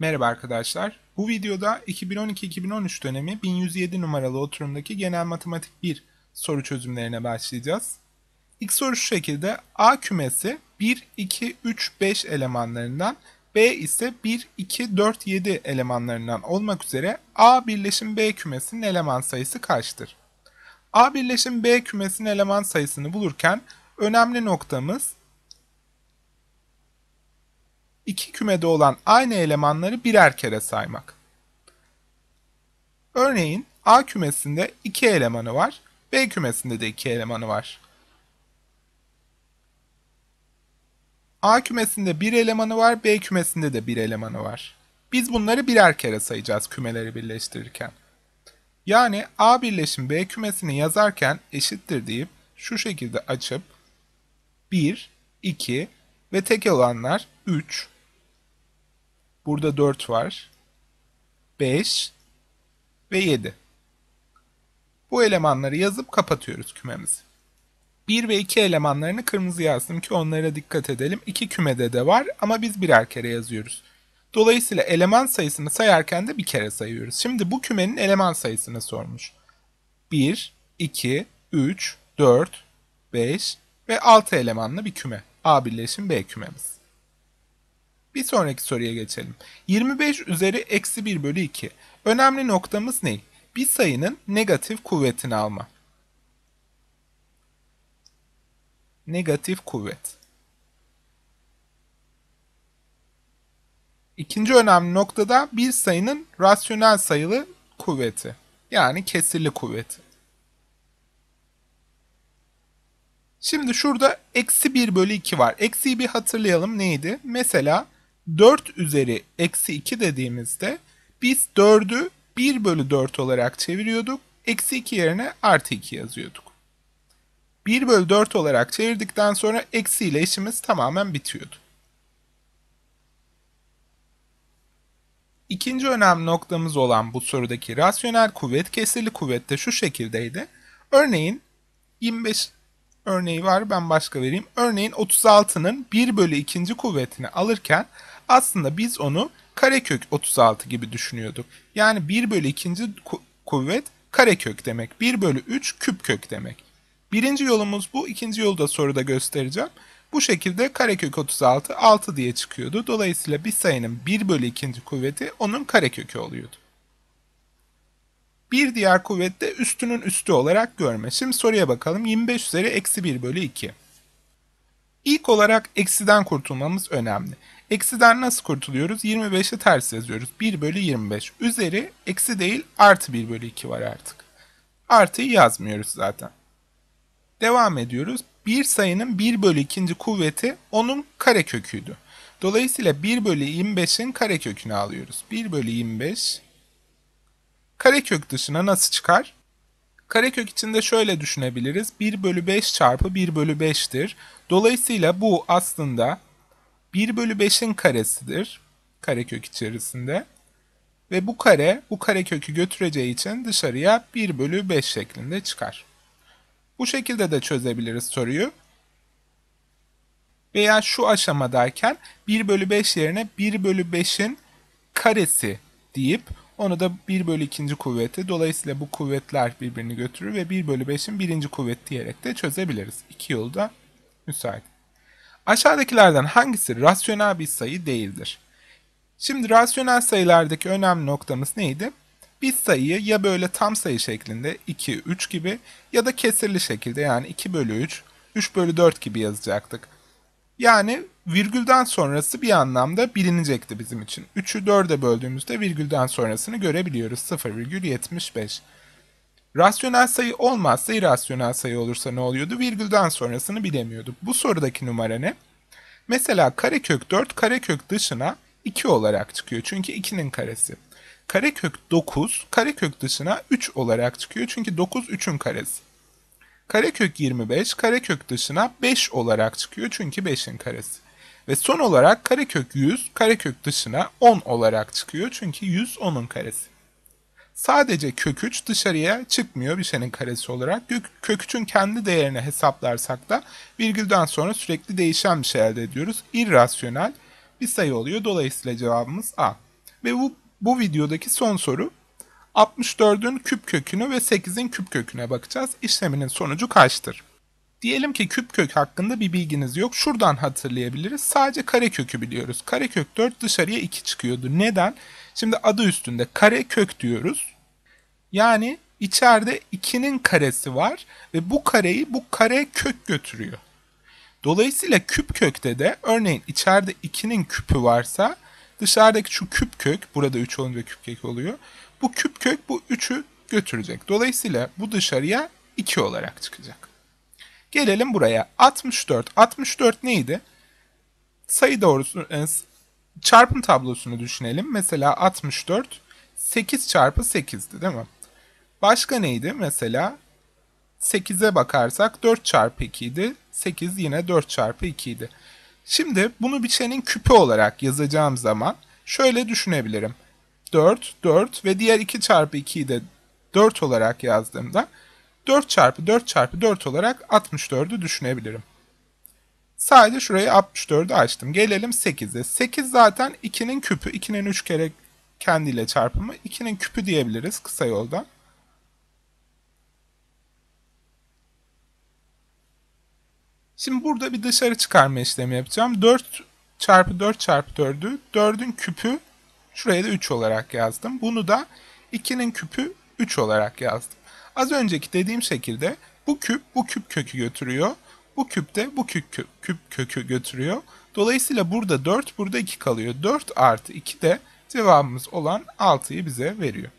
Merhaba arkadaşlar. Bu videoda 2012-2013 dönemi 1107 numaralı oturumdaki Genel Matematik 1 soru çözümlerine başlayacağız. İlk soru şu şekilde. A kümesi 1, 2, 3, 5 elemanlarından, B ise 1, 2, 4, 7 elemanlarından olmak üzere A birleşim B kümesinin eleman sayısı kaçtır? A birleşim B kümesinin eleman sayısını bulurken önemli noktamız iki kümede olan aynı elemanları birer kere saymak. Örneğin A kümesinde iki elemanı var, B kümesinde de iki elemanı var. A kümesinde bir elemanı var, B kümesinde de bir elemanı var. Biz bunları birer kere sayacağız kümeleri birleştirirken. Yani A birleşim B kümesini yazarken eşittir deyip şu şekilde açıp 1, 2 ve tek olanlar 3, Burada 4 var. 5 ve 7. Bu elemanları yazıp kapatıyoruz kümemizi. 1 ve 2 elemanlarını kırmızı yazdım ki onlara dikkat edelim. 2 kümede de var ama biz birer kere yazıyoruz. Dolayısıyla eleman sayısını sayarken de bir kere sayıyoruz. Şimdi bu kümenin eleman sayısını sormuş. 1, 2, 3, 4, 5 ve 6 elemanlı bir küme. A birleşim B kümemiz. Bir sonraki soruya geçelim. 25 üzeri eksi 1 bölü 2. Önemli noktamız ne? Bir sayının negatif kuvvetini alma. Negatif kuvvet. İkinci önemli noktada bir sayının rasyonel sayılı kuvveti. Yani kesirli kuvveti. Şimdi şurada eksi 1 bölü 2 var. Eksiyi bir hatırlayalım neydi? Mesela 4 üzeri eksi 2 dediğimizde biz 4'ü 1 bölü 4 olarak çeviriyorduk. Eksi 2 yerine artı 2 yazıyorduk. 1 bölü 4 olarak çevirdikten sonra eksi ile işimiz tamamen bitiyordu. İkinci önemli noktamız olan bu sorudaki rasyonel kuvvet kesirli kuvvette şu şekildeydi. Örneğin 25 örneği var ben başka vereyim. Örneğin 36'nın 1 bölü 2. kuvvetini alırken aslında biz onu karekök 36 gibi düşünüyorduk. Yani 1 bölü 2. kuvvet karekök demek. 1 bölü 3 küp kök demek. Birinci yolumuz bu. ikinci yolu da soruda göstereceğim. Bu şekilde karekök 36 6 diye çıkıyordu. Dolayısıyla bir sayının 1 bölü 2. kuvveti onun karekökü oluyordu. Bir diğer kuvvet de üstünün üstü olarak görme. Şimdi soruya bakalım. 25 üzeri eksi 1 bölü 2. İlk olarak eksiden kurtulmamız önemli. Eksiden nasıl kurtuluyoruz? 25'i ters yazıyoruz. 1 bölü 25. Üzeri eksi değil artı 1 bölü 2 var artık. Artıyı yazmıyoruz zaten. Devam ediyoruz. Bir sayının 1 bölü 2. kuvveti onun kare köküydü. Dolayısıyla 1 bölü 25'in kare kökünü alıyoruz. 1 bölü 25 kare kök dışına nasıl çıkar? Kare Karekök içinde şöyle düşünebiliriz. 1 bölü 5 çarpı 1 bölü 5'tir. Dolayısıyla bu aslında 1 bölü 5'in karesidir karekök içerisinde. Ve bu kare bu karekökü götüreceği için dışarıya 1 bölü 5 şeklinde çıkar. Bu şekilde de çözebiliriz soruyu. Veya şu aşamadayken 1 bölü 5 yerine 1 bölü 5'in karesi deyip onu da 1 bölü 2. kuvveti. Dolayısıyla bu kuvvetler birbirini götürür ve 1 bölü 5'in birinci kuvvet diyerek de çözebiliriz. İki yolda müsait. Aşağıdakilerden hangisi rasyonel bir sayı değildir? Şimdi rasyonel sayılardaki önemli noktamız neydi? Bir sayıyı ya böyle tam sayı şeklinde 2, 3 gibi ya da kesirli şekilde yani 2 bölü 3, 3 bölü 4 gibi yazacaktık. Yani virgülden sonrası bir anlamda bilinecekti bizim için. 3'ü 4'e böldüğümüzde virgülden sonrasını görebiliyoruz. 0,75. Rasyonel sayı olmazsa irrasyonel sayı olursa ne oluyordu? Virgülden sonrasını bilemiyorduk. Bu sorudaki numara ne? Mesela karekök 4 karekök dışına 2 olarak çıkıyor. Çünkü 2'nin karesi. Karekök 9 karekök dışına 3 olarak çıkıyor. Çünkü 9 3'ün karesi. Karekök 25 karekök dışına 5 olarak çıkıyor. Çünkü 5'in karesi. Ve son olarak karekök 100 karekök dışına 10 olarak çıkıyor. Çünkü 100 10'un karesi. Sadece kök 3 dışarıya çıkmıyor bir şeyin karesi olarak. Kök 3'ün kendi değerini hesaplarsak da virgülden sonra sürekli değişen bir şey elde ediyoruz. İrrasyonel bir sayı oluyor. Dolayısıyla cevabımız A. Ve bu, bu videodaki son soru 64'ün küp kökünü ve 8'in küp köküne bakacağız. İşleminin sonucu kaçtır? Diyelim ki küp kök hakkında bir bilginiz yok. Şuradan hatırlayabiliriz. Sadece kare kökü biliyoruz. kare kök 4 dışarıya 2 çıkıyordu. Neden? Şimdi adı üstünde kare kök diyoruz. Yani içeride 2'nin karesi var ve bu kareyi bu kare kök götürüyor. Dolayısıyla küp kökte de örneğin içeride 2'nin küpü varsa dışarıdaki şu küp kök burada 3 olunca küp kök oluyor. Bu küp kök bu 3'ü götürecek. Dolayısıyla bu dışarıya 2 olarak çıkacak. Gelelim buraya. 64. 64 neydi? Sayı doğrusu e, çarpım tablosunu düşünelim. Mesela 64 8 çarpı 8'di değil mi? Başka neydi? Mesela 8'e bakarsak 4 çarpı 2 idi. 8 yine 4 çarpı 2 idi. Şimdi bunu bir şeyin küpü olarak yazacağım zaman şöyle düşünebilirim. 4, 4 ve diğer 2 çarpı 2'yi de 4 olarak yazdığımda 4 çarpı 4 çarpı 4 olarak 64'ü düşünebilirim. Sadece şurayı 64'ü açtım. Gelelim 8'e. 8 zaten 2'nin küpü. 2'nin 3 kere kendiyle çarpımı. 2'nin küpü diyebiliriz kısa yoldan. Şimdi burada bir dışarı çıkarma işlemi yapacağım. 4 çarpı 4 çarpı 4'ü 4'ün küpü şuraya da 3 olarak yazdım. Bunu da 2'nin küpü 3 olarak yazdım. Az önceki dediğim şekilde bu küp bu küp kökü götürüyor. Bu küp de bu kü kü küp kökü götürüyor. Dolayısıyla burada 4, burada 2 kalıyor. 4 artı 2 de cevabımız olan 6'yı bize veriyor.